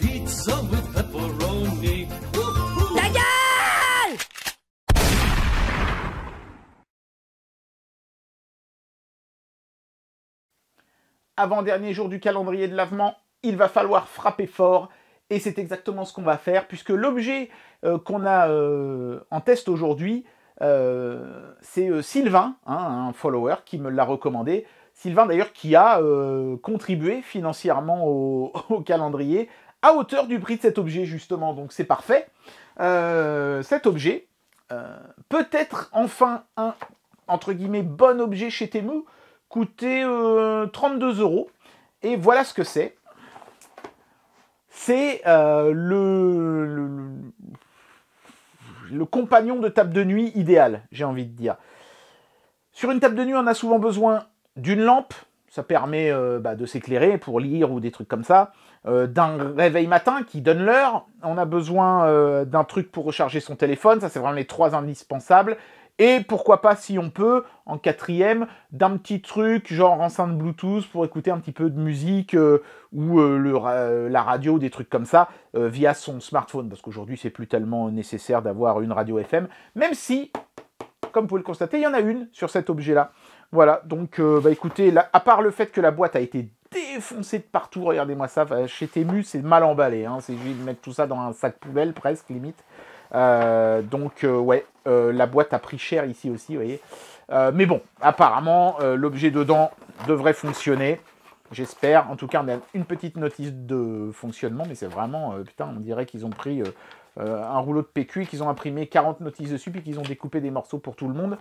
pizza pepperoni. Avant-dernier jour du calendrier de lavement, il va falloir frapper fort. Et c'est exactement ce qu'on va faire, puisque l'objet euh, qu'on a euh, en test aujourd'hui, euh, c'est Sylvain, hein, un follower, qui me l'a recommandé. Sylvain d'ailleurs qui a euh, contribué financièrement au, calendrier à hauteur du prix de cet objet justement, donc c'est parfait. Euh, cet objet euh, peut être enfin un entre guillemets bon objet chez Temu, coûtait 32 euros et voilà ce que c'est. C'est le le compagnon de table de nuit idéal, j'ai envie de dire. Sur une table de nuit, on a souvent besoin d'une lampe, ça permet euh, bah, de s'éclairer pour lire ou des trucs comme ça. Euh, d'un réveil matin qui donne l'heure. On a besoin euh, d'un truc pour recharger son téléphone. Ça, c'est vraiment les trois indispensables. Et pourquoi pas, si on peut, en quatrième, d'un petit truc genre enceinte Bluetooth pour écouter un petit peu de musique ou la radio, ou des trucs comme ça, via son smartphone. Parce qu'aujourd'hui, c'est plus tellement nécessaire d'avoir une radio FM. Même si, comme vous pouvez le constater, il y en a une sur cet objet-là. Voilà, donc euh, bah écoutez, à part le fait que la boîte a été défoncée de partout, regardez-moi ça, chez Temu, c'est mal emballé, hein, c'est juste de mettre tout ça dans un sac poubelle presque, limite. Euh, donc euh, ouais, la boîte a pris cher ici aussi, vous voyez. mais bon, apparemment, l'objet dedans devrait fonctionner. J'espère. En tout cas, on a une petite notice de fonctionnement, mais c'est vraiment... putain, on dirait qu'ils ont pris un rouleau de PQ et qu'ils ont imprimé 40 notices dessus, puis qu'ils ont découpé des morceaux pour tout le monde.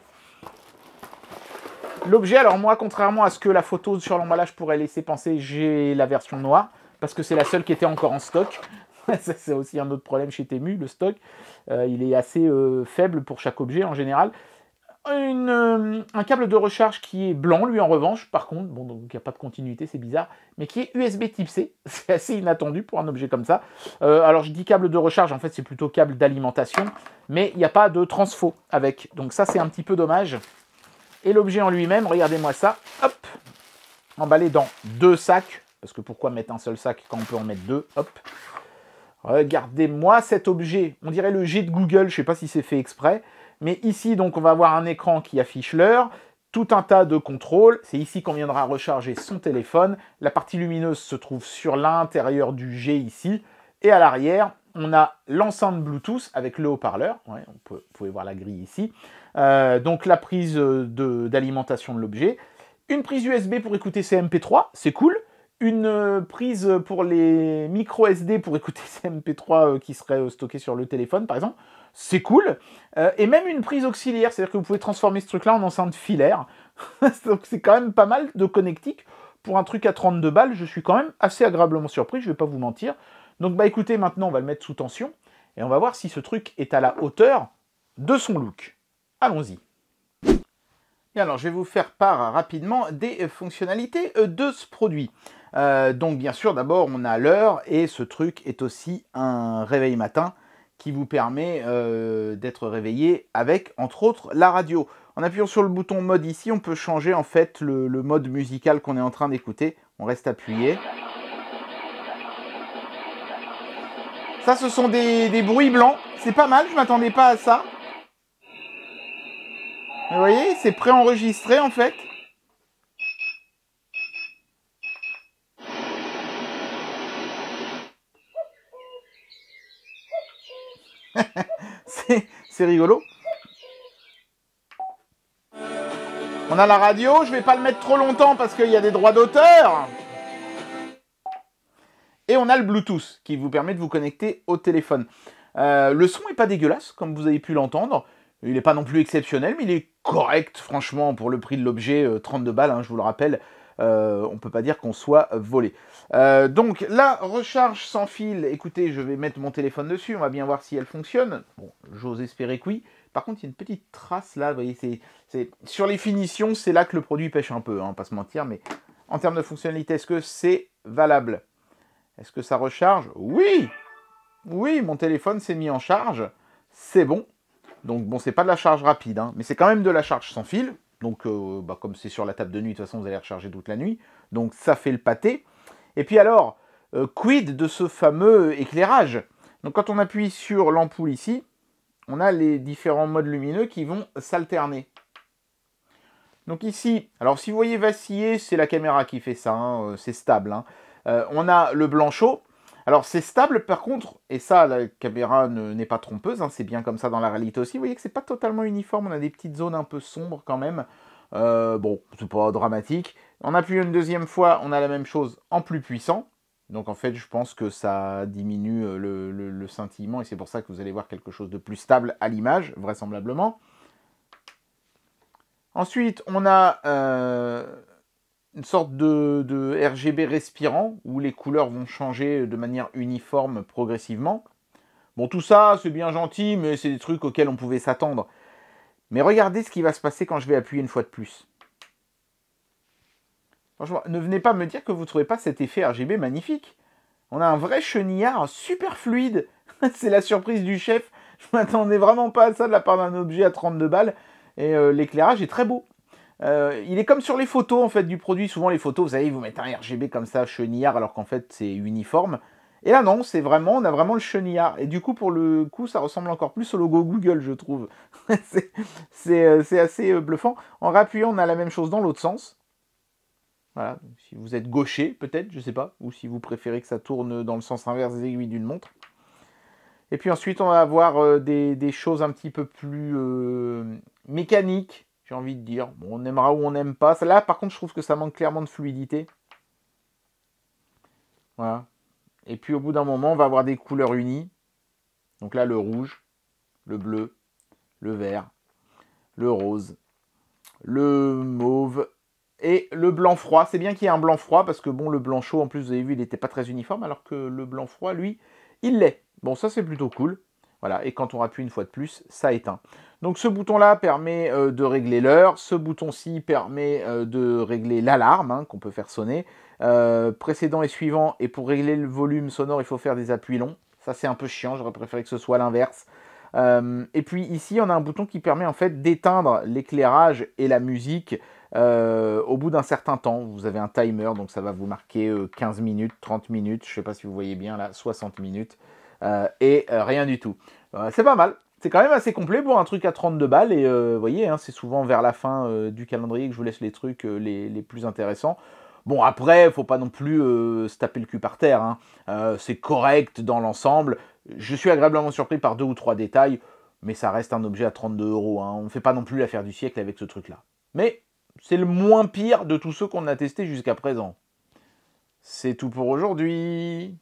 L'objet, alors moi, contrairement à ce que la photo sur l'emballage pourrait laisser penser, j'ai la version noire, parce que c'est la seule qui était encore en stock. c'est aussi un autre problème chez Temu, le stock. Euh, il est assez euh, faible pour chaque objet en général. Euh, un câble de recharge qui est blanc, lui en revanche, par contre, bon, donc il n'y a pas de continuité, c'est bizarre, mais qui est USB type C, c'est assez inattendu pour un objet comme ça. alors je dis câble de recharge, en fait c'est plutôt câble d'alimentation, mais il n'y a pas de transfo avec, donc ça c'est un petit peu dommage. Et l'objet en lui-même, regardez-moi ça, hop, emballé dans deux sacs, parce que pourquoi mettre un seul sac quand on peut en mettre deux, hop. Regardez-moi cet objet, on dirait le G de Google, je ne sais pas si c'est fait exprès, mais ici, donc, on va avoir un écran qui affiche l'heure, tout un tas de contrôles. C'est ici qu'on viendra recharger son téléphone. La partie lumineuse se trouve sur l'intérieur du G ici. Et à l'arrière, on a l'enceinte Bluetooth avec le haut-parleur. vous pouvez voir la grille ici. Euh, donc la prise euh, d'alimentation de, l'objet. Une prise USB pour écouter mp 3 c'est cool. Une euh, prise pour les micro SD pour écouter mp 3 qui seraient stockés sur le téléphone, par exemple, c'est cool. et même une prise auxiliaire, c'est-à-dire que vous pouvez transformer ce truc-là en enceinte filaire. donc c'est quand même pas mal de connectique. Pour un truc à 32 balles, je suis quand même assez agréablement surpris, je ne vais pas vous mentir. Donc bah écoutez, maintenant on va le mettre sous tension et on va voir si ce truc est à la hauteur de son look. Allons-y. Et alors je vais vous faire part rapidement des fonctionnalités euh, de ce produit. Euh, donc bien sûr d'abord on a l'heure et ce truc est aussi un réveil matin qui vous permet euh, d'être réveillé avec entre autres la radio. En appuyant sur le bouton mode ici, on peut changer en fait le mode musical qu'on est en train d'écouter. On reste appuyé. Ça, ce sont des, bruits blancs. C'est pas mal, je m'attendais pas à ça. Vous voyez, c'est préenregistré en fait. c'est rigolo. On a la radio, je vais pas le mettre trop longtemps parce qu'il y a des droits d'auteur on a le Bluetooth qui vous permet de vous connecter au téléphone. Euh, le son n'est pas dégueulasse, comme vous avez pu l'entendre. Il n'est pas non plus exceptionnel, mais il est correct, franchement, pour le prix de l'objet, 32 euh, balles, hein, je vous le rappelle. Euh, on ne peut pas dire qu'on soit volé. donc la recharge sans fil, écoutez, je vais mettre mon téléphone dessus, on va bien voir si elle fonctionne. j'ose espérer que oui. Par contre, il y a une petite trace là, vous c'est, sur les finitions, c'est là que le produit pêche un peu, hein, pas se mentir, mais en termes de fonctionnalité, est-ce que c'est valable est-ce que ça recharge Oui Oui, mon téléphone s'est mis en charge. C'est bon. Donc bon, c'est pas de la charge rapide, hein, mais c'est quand même de la charge sans fil. Donc euh, bah, comme c'est sur la table de nuit, de toute façon, vous allez recharger toute la nuit. Donc ça fait le pâté. Et puis alors, euh, quid de ce fameux éclairage Donc quand on appuie sur l'ampoule ici, on a les différents modes lumineux qui vont s'alterner. Donc ici, alors si vous voyez vaciller, c'est la caméra qui fait ça, hein, euh, c'est stable. Hein. Euh, on a le blanc chaud Alors c'est stable par contre, et ça la caméra n'est pas trompeuse, hein, c'est bien comme ça dans la réalité aussi. Vous voyez que c'est pas totalement uniforme, on a des petites zones un peu sombres quand même. Euh, bon, c'est pas dramatique. On appuie une deuxième fois, on a la même chose en plus puissant. Donc en fait, je pense que ça diminue euh, le, le, scintillement et c'est pour ça que vous allez voir quelque chose de plus stable à l'image, vraisemblablement. Ensuite, on a une sorte de, RGB respirant où les couleurs vont changer de manière uniforme progressivement. Bon, tout ça, c'est bien gentil, mais c'est des trucs auxquels on pouvait s'attendre. Mais regardez ce qui va se passer quand je vais appuyer une fois de plus. Franchement, ne venez pas me dire que vous ne trouvez pas cet effet RGB magnifique. On a un vrai chenillard super fluide. c'est la surprise du chef. Je m'attendais vraiment pas à ça de la part d'un objet à 32 balles. Et euh, l'éclairage est très beau. Euh, il est comme sur les photos en fait du produit. Souvent les photos, vous savez, vous mettre un RGB comme ça chenillard alors qu'en fait c'est uniforme. Et là non, c'est vraiment, on a vraiment le chenillard. Et du coup pour le coup, ça ressemble encore plus au logo Google, je trouve. Euh, c'est assez euh, bluffant. En rappuyant, on a la même chose dans l'autre sens. Voilà, si vous êtes gaucher peut-être, je sais pas, ou si vous préférez que ça tourne dans le sens inverse des aiguilles d'une montre. Et puis ensuite, on va avoir des, choses un petit peu plus mécaniques, j'ai envie de dire. Bon, on aimera ou on n'aime pas. Là, par contre, je trouve que ça manque clairement de fluidité. Voilà. Et puis au bout d'un moment, on va avoir des couleurs unies. Donc là, le rouge, le bleu, le vert, le rose, le mauve et le blanc froid. C'est bien qu'il y ait un blanc froid parce que bon, le blanc chaud, en plus, vous avez vu, il n'était pas très uniforme, alors que le blanc froid, lui, il l'est. Bon, ça c'est plutôt cool. Voilà, et quand on appuie une fois de plus, ça éteint. Donc ce bouton-là permet euh, de régler l'heure, ce bouton-ci permet euh, de régler l'alarme hein, qu'on peut faire sonner. Euh, précédent et suivant, et pour régler le volume sonore, il faut faire des appuis longs. Ça c'est un peu chiant, j'aurais préféré que ce soit l'inverse. et puis ici, on a un bouton qui permet en fait d'éteindre l'éclairage et la musique au bout d'un certain temps. Vous avez un timer, donc ça va vous marquer 15 minutes, 30 minutes, je ne sais pas si vous voyez bien là, 60 minutes, et rien du tout. c'est pas mal, c'est quand même assez complet pour un truc à 32 balles. Et euh, vous voyez, hein, c'est souvent vers la fin euh, du calendrier que je vous laisse les trucs euh, les, plus intéressants. Bon, après, faut pas non plus se taper le cul par terre. Hein. c'est correct dans l'ensemble. Je suis agréablement surpris par deux ou trois détails, mais ça reste un objet à 32 euros. Hein. On ne fait pas non plus l'affaire du siècle avec ce truc-là. Mais c'est le moins pire de tous ceux qu'on a testés jusqu'à présent. C'est tout pour aujourd'hui.